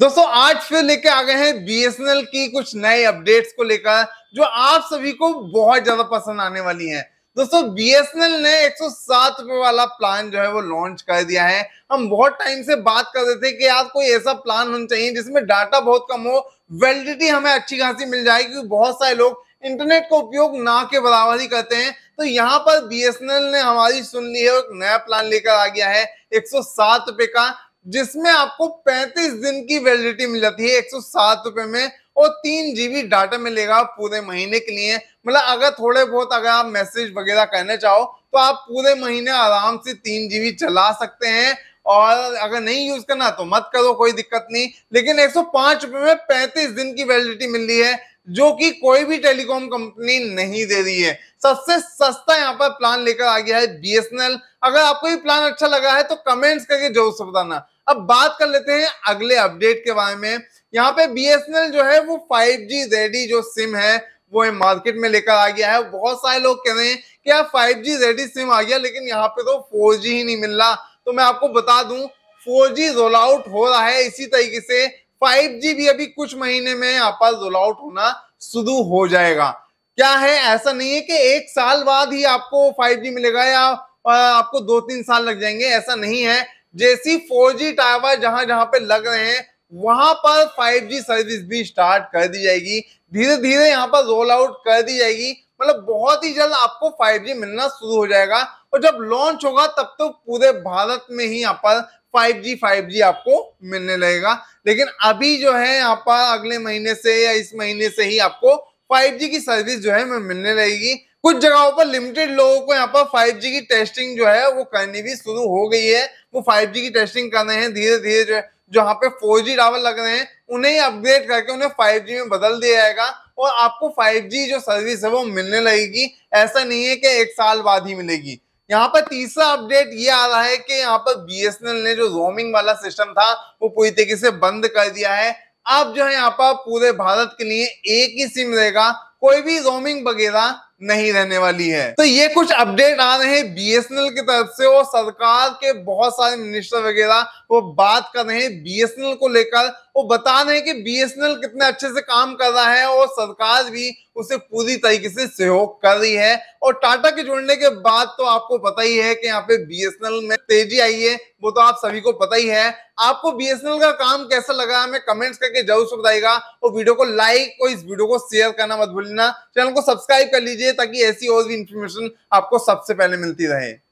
दोस्तों आज फिर लेके आ गए हैं बीएसएनएल की कुछ नए अपडेट्स को लेकर जो आप सभी को बहुत ज्यादा पसंद आने वाली हैं दोस्तों बीएसएनएल ने एक रुपए वाला प्लान जो है वो लॉन्च कर दिया है हम बहुत टाइम से बात कर रहे थे कि यार कोई ऐसा प्लान होना चाहिए जिसमें डाटा बहुत कम हो वैलिडिटी हमें अच्छी खासी मिल जाए क्योंकि बहुत सारे लोग इंटरनेट का उपयोग ना के बराबर ही करते हैं तो यहाँ पर बीएसएनएल ने हमारी सुन ली है एक नया प्लान लेकर आ गया है एक सौ का जिसमें आपको 35 दिन की वैलिडिटी मिल जाती है एक सौ में और तीन जीबी डाटा मिलेगा पूरे महीने के लिए मतलब अगर थोड़े बहुत अगर आप मैसेज वगैरह करने चाहो तो आप पूरे महीने आराम से तीन जीबी चला सकते हैं और अगर नहीं यूज करना तो मत करो कोई दिक्कत नहीं लेकिन एक रुपए में 35 दिन की वैलिडिटी मिल रही है जो कि कोई भी टेलीकॉम कंपनी नहीं दे रही है सबसे सस्ता यहाँ पर प्लान लेकर आ गया है बीएसएनएल अगर आपको ये प्लान अच्छा लगा है तो कमेंट्स करके जरूर से बताना अब बात कर लेते हैं अगले अपडेट के बारे में यहाँ पे बीएसएनएल जो है वो जी रेडी जो सिम है वो है मार्केट में लेकर आ गया है बहुत सारे लोग कह रहे हैं कि यार जी रेडी सिम आ गया लेकिन यहाँ पे तो जी ही नहीं मिल रहा तो मैं आपको बता दूं 4G रोल आउट हो रहा है इसी तरीके से फाइव जी भी अभी कुछ महीने में यहाँ पर रोल आउट होना शुरू हो जाएगा क्या है ऐसा नहीं है कि एक साल बाद ही आपको फाइव जी मिलेगा या आपको दो तीन साल लग जाएंगे ऐसा नहीं है जैसी फोर जी टावर जहां जहां पे लग रहे हैं वहां पर फाइव जी सर्विस भी स्टार्ट कर दी जाएगी धीरे धीरे यहाँ पर रोल आउट कर दी जाएगी मतलब बहुत ही जल्द आपको फाइव जी मिलना शुरू हो जाएगा और जब लॉन्च होगा तब तो पूरे भारत में ही यहाँ पर 5G 5G आपको मिलने लगेगा लेकिन अभी जो है यहाँ पर अगले महीने से या इस महीने से ही आपको 5G की सर्विस जो है मिलने लगेगी कुछ जगहों पर लिमिटेड लोगों को यहाँ पर 5G की टेस्टिंग जो है वो करनी भी शुरू हो गई है वो 5G की टेस्टिंग कर रहे हैं धीरे धीरे जो है जहाँ पे 4G टावर लग रहे हैं उन्हें अपग्रेड करके उन्हें 5G में बदल दिया जाएगा और आपको 5G जो सर्विस है वो मिलने लगेगी ऐसा नहीं है कि एक साल बाद ही मिलेगी यहाँ पर तीसरा अपडेट ये आ रहा है कि यहाँ पर बीएसएनएल ने जो रोमिंग वाला सिस्टम था वो पूरी तरीके से बंद कर दिया है अब जो है यहाँ पर पूरे भारत के लिए एक ही सिम रहेगा कोई भी रोमिंग वगैरह नहीं रहने वाली है तो ये कुछ अपडेट आ रहे हैं बीएसएनएल की तरफ से और सरकार के बहुत सारे मिनिस्टर वगैरह वो बात कर रहे हैं बीएसएनएल को लेकर वो बता दें कि बीएसएनएल कितने अच्छे से काम कर रहा है और सरकार भी उसे पूरी तरीके से सहयोग कर रही है और टाटा के जुड़ने के बाद तो आपको पता ही है कि यहाँ पे बीएसएनएल में तेजी आई है वो तो आप सभी को पता ही है आपको बीएसएनएल का काम कैसा लगा हमें कमेंट्स करके जरूर से बताएगा और वीडियो को लाइक और इस वीडियो को शेयर करना मत भूलना चैनल को सब्सक्राइब कर लीजिए ताकि ऐसी और भी इंफॉर्मेशन आपको सबसे पहले मिलती रहे